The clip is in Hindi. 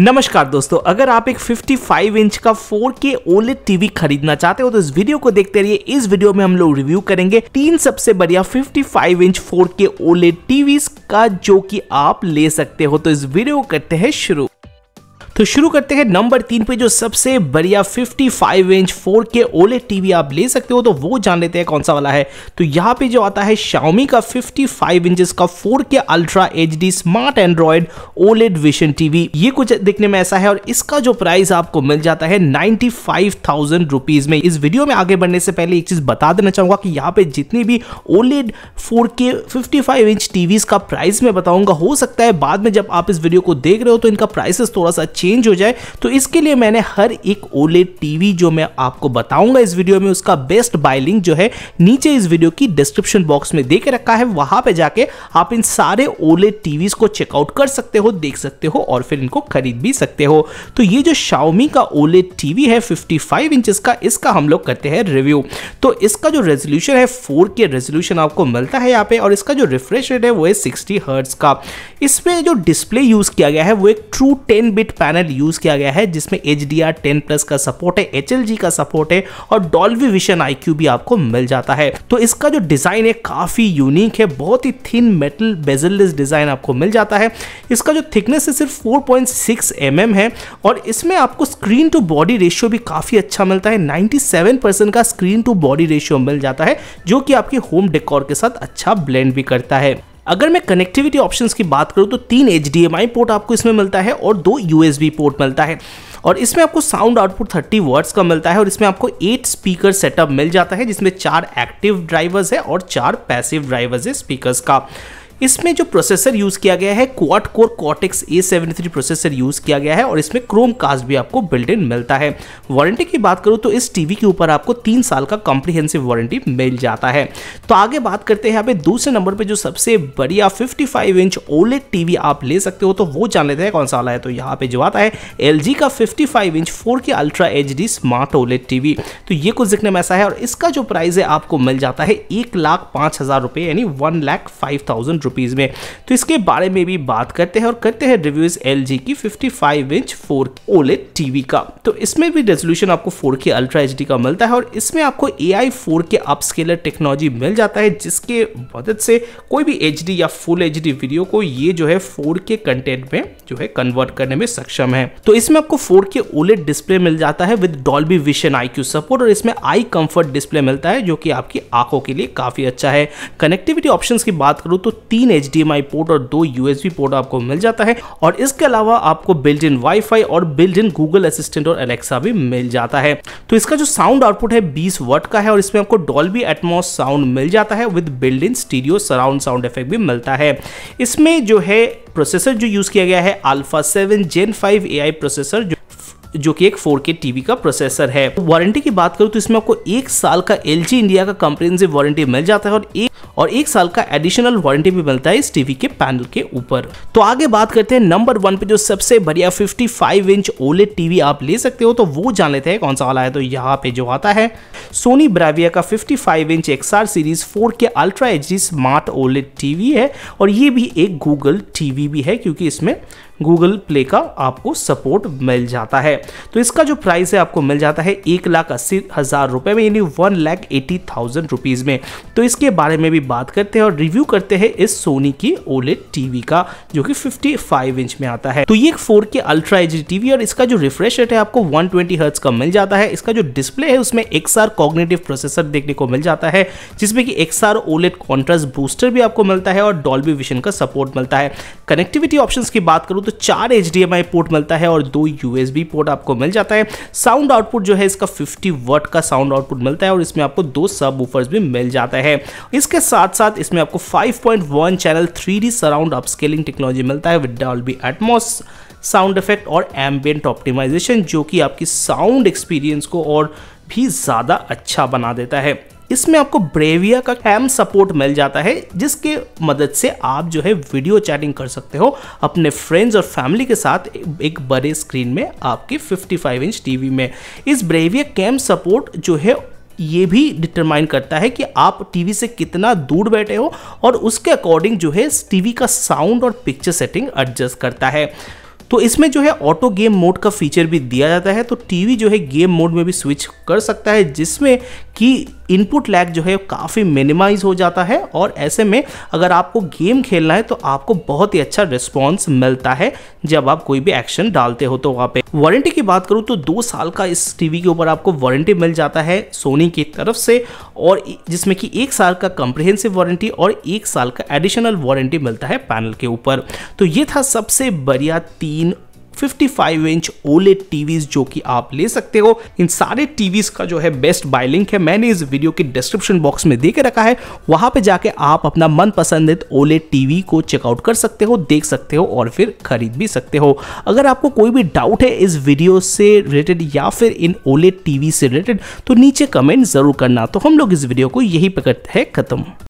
नमस्कार दोस्तों अगर आप एक 55 इंच का 4K OLED टीवी खरीदना चाहते हो तो इस वीडियो को देखते रहिए इस वीडियो में हम लोग रिव्यू करेंगे तीन सबसे बढ़िया 55 इंच 4K OLED टीवीज का जो कि आप ले सकते हो तो इस वीडियो को करते हैं शुरू तो शुरू करते हैं नंबर तीन पे जो सबसे बढ़िया 55 इंच 4K OLED टीवी आप ले सकते हो तो वो जान लेते हैं कौन सा वाला है तो यहाँ पे जो आता है शाउमी का 55 इंच का 4K ultra H smart android OLED vision TV ये कुछ देखने में ऐसा है और इसका जो प्राइस आपको मिल जाता है नाइन्टी फाइव में इस वीडियो में आगे बढ़ने से पहले एक चीज बता देना चाहूंगा कि यहाँ पे जितनी भी ओलेड 4K 55 इंच टीवीज का प्राइस मैं बताऊंगा हो सकता है बाद में जब आप इस वीडियो को देख रहे हो तो इनका प्राइसेस थोड़ा सा चेंज चेंज हो जाए तो इसके लिए मैंने हर एक ओलेड टीवी जो मैं आपको बताऊंगा इस वीडियो में उसका बेस्ट बाय लिंक जो है नीचे इस वीडियो की डिस्क्रिप्शन बॉक्स में दे रखा है वहां पे जाके आप इन सारे ओलेड टीवीज को चेकआउट कर सकते हो देख सकते हो और फिर इनको खरीद भी सकते हो तो ये जो शाओमी का ओलेड टीवी है 55 इंचेस का इसका हम लोग करते हैं रिव्यू तो इसका जो रेजोल्यूशन है 4K रेजोल्यूशन आपको मिलता है यहाँ पे और इसका जो रिफ्रेश रेट है वो है सिक्सटी हर्ट्स का इसमें जो डिस्प्ले यूज किया गया है वो एक true ten bit panel panel use किया गया है जिसमें H D R ten plus का सपोर्ट है एच एल जी का सपोर्ट है और डॉल्वी विशन आई क्यू भी आपको मिल जाता है तो इसका जो डिज़ाइन है काफ़ी यूनिक है बहुत ही थिन मेटल बेजललेस डिज़ाइन आपको मिल जाता है इसका जो थिकनेस है सिर्फ four point six M M है और इसमें आपको स्क्रीन टू बॉडी रेशियो भी काफ़ी अच्छा मिलता है नाइनटी सेवन परसेंट का स्क्रीन टू बॉडी रेशियो मिल जाता है जो कि आपके होम डेकोर के साथ अच्छा ब्लेंड भी करता है अगर मैं कनेक्टिविटी ऑप्शंस की बात करूँ तो तीन एच पोर्ट आपको इसमें मिलता है और दो यू पोर्ट मिलता है और इसमें आपको साउंड आउटपुट थर्टी वर्ड्स का मिलता है और इसमें आपको एट स्पीकर सेटअप मिल जाता है जिसमें चार एक्टिव ड्राइवर्स है और चार पैसिव ड्राइवर्स है स्पीकर्स का इसमें जो प्रोसेसर यूज किया गया है quad core cortex A processor use किया गया है और इसमें क्रोम कास्ट भी आपको बिल्ट इन मिलता है वारंटी की बात करूँ तो इस टीवी के ऊपर आपको तीन साल का कॉम्प्रीहेंसिव वारंटी मिल जाता है तो आगे बात करते हैं यहाँ दूसरे नंबर पर जो सबसे बढ़िया फिफ्टी इंच ओलेट टीवी आप ले सकते हो तो वो जान लेते हैं कौन सा वाला है तो यहाँ पे जो आता है एल का fifty inch 4K ultra H smart OLED TV तो ये कुछ दिखने में ऐसा है और इसका जो प्राइस है आपको मिल जाता है एक लाख पांच हज़ार रुपए यानी one lakh five thousand rupees में तो इसके बारे में भी बात करते हैं और करते हैं रिव्यूज़ एल जी की fifty five inch four OLED TV का तो इसमें भी रेजोल्यूशन आपको फोर के अल्ट्रा एच का मिलता है और इसमें आपको A I four K upscaler technology मिल जाता है जिसके मदद से कोई भी एच डी या फुल एच डी वीडियो को ये जो है फोर के कंटेंट में जो है कन्वर्ट करने में सक्षम है तो इसमें आपको फोर के ओलेट डिस्प्ले मिल जाता है with Dolby vision I Q support और इसमें आई कंफर्ट डिस्प्ले मिलता है जो कि आपकी आंखों के लिए काफी अच्छा है कनेक्टिविटी ऑप्शन की बात करूँ तो तीन एच पोर्ट और दो यूएसबी पोर्ट आपको मिल जाता है और इसके अलावा आपको बिल्ड इन वाई और बिल्ड इन गूगल असिस्टेंट और एलेक्सा भी मिल जाता है तो इसका जो साउंड आउटपुट है बीस वर्ट का है और इसमें आपको डॉल्बी एटमॉस साउंड मिल जाता है with built in stereo surround sound effect भी मिलता है इसमें जो है प्रोसेसर जो यूज किया गया है alpha seven gen five A processor जो जो कि एक 4K टीवी का प्रोसेसर है वारंटी की बात करूं तो इसमें आपको एक साल का एल इंडिया का कंप्रेंसिव वारंटी मिल जाता है और एक और एक साल का एडिशनल वारंटी भी मिलता है इस टीवी के पैनल के ऊपर तो आगे बात करते हैं नंबर वन पे जो सबसे बढ़िया 55 इंच ओलेट टीवी आप ले सकते हो तो वो जान लेते हैं कौन सा वाला है तो यहाँ पे जो आता है सोनी ब्राविया का 55 inch XR series 4K ultra H smart OLED TV है और ये भी एक गूगल टीवी भी है क्योंकि इसमें गूगल प्ले का आपको सपोर्ट मिल जाता है तो इसका जो प्राइस है आपको मिल जाता है एक लाख अस्सी हज़ार रुपये में यानी one lakh eighty thousand rupees में तो इसके बारे में भी बात करते हैं और रिव्यू करते हैं इस सोनी की ओलेट टीवी का जो कि 55 इंच में आता है तो ये एक के अल्ट्रा एच टीवी और इसका जो रिफ्रेश रेट है आपको वन ट्वेंटी का मिल जाता है इसका जो डिस्प्ले है उसमें XR कॉग्नेटिव प्रोसेसर देखने को मिल जाता है जिसमें कि आर ओलेट कॉन्ट्रास्ट बूस्टर भी आपको मिलता है और डॉल्बी विशन का सपोर्ट मिलता है कनेक्टिविटी ऑप्शन की बात करूँ तो तो चार एच पोर्ट मिलता है और दो यू पोर्ट आपको मिल जाता है साउंड आउटपुट जो है इसका फिफ्टी वर्ट का साउंड आउटपुट मिलता है और इसमें आपको दो सब भी मिल जाता है इसके साथ साथ इसमें आपको 5.1 channel 3D surround upscaling technology मिलता है with B atmos sound effect और एम्बियंट ऑप्टिमाइजेशन जो कि आपकी साउंड एक्सपीरियंस को और भी ज़्यादा अच्छा बना देता है इसमें आपको ब्रेविया का कैम सपोर्ट मिल जाता है जिसके मदद से आप जो है वीडियो चैटिंग कर सकते हो अपने फ्रेंड्स और फैमिली के साथ एक बड़े स्क्रीन में आपकी 55 इंच टीवी में इस ब्रेविया कैम सपोर्ट जो है ये भी डिटरमाइन करता है कि आप टीवी से कितना दूर बैठे हो और उसके अकॉर्डिंग जो है टीवी का साउंड और पिक्चर सेटिंग एडजस्ट करता है तो इसमें जो है ऑटो गेम मोड का फीचर भी दिया जाता है तो टीवी जो है गेम मोड में भी स्विच कर सकता है जिसमें कि इनपुट लैग जो है काफ़ी मिनिमाइज हो जाता है और ऐसे में अगर आपको गेम खेलना है तो आपको बहुत ही अच्छा रिस्पॉन्स मिलता है जब आप कोई भी एक्शन डालते हो तो वहाँ पे वारंटी की बात करूँ तो दो साल का इस टीवी के ऊपर आपको वारंटी मिल जाता है सोनी की तरफ से और जिसमें कि एक साल का कंप्रिहेंसिव वारंटी और एक साल का एडिशनल वारंटी मिलता है पैनल के ऊपर तो ये था सबसे बढ़िया तीन तीन 55 इंच OLED टीवीज जो कि आप ले सकते हो इन सारे टीवीज का जो है बेस्ट बाय लिंक है मैंने इस वीडियो के डिस्क्रिप्शन बॉक्स में दे के रखा है वहां पे जाके आप अपना मन पसंदित OLED टीवी को चेकआउट कर सकते हो देख सकते हो और फिर खरीद भी सकते हो अगर आपको कोई भी डाउट है इस वीडियो से रिलेटेड या फिर इन OLED टीवी से रिलेटेड तो नीचे कमेंट जरूर करना तो हम लोग इस वीडियो को यही पकड़ते हैं खत्म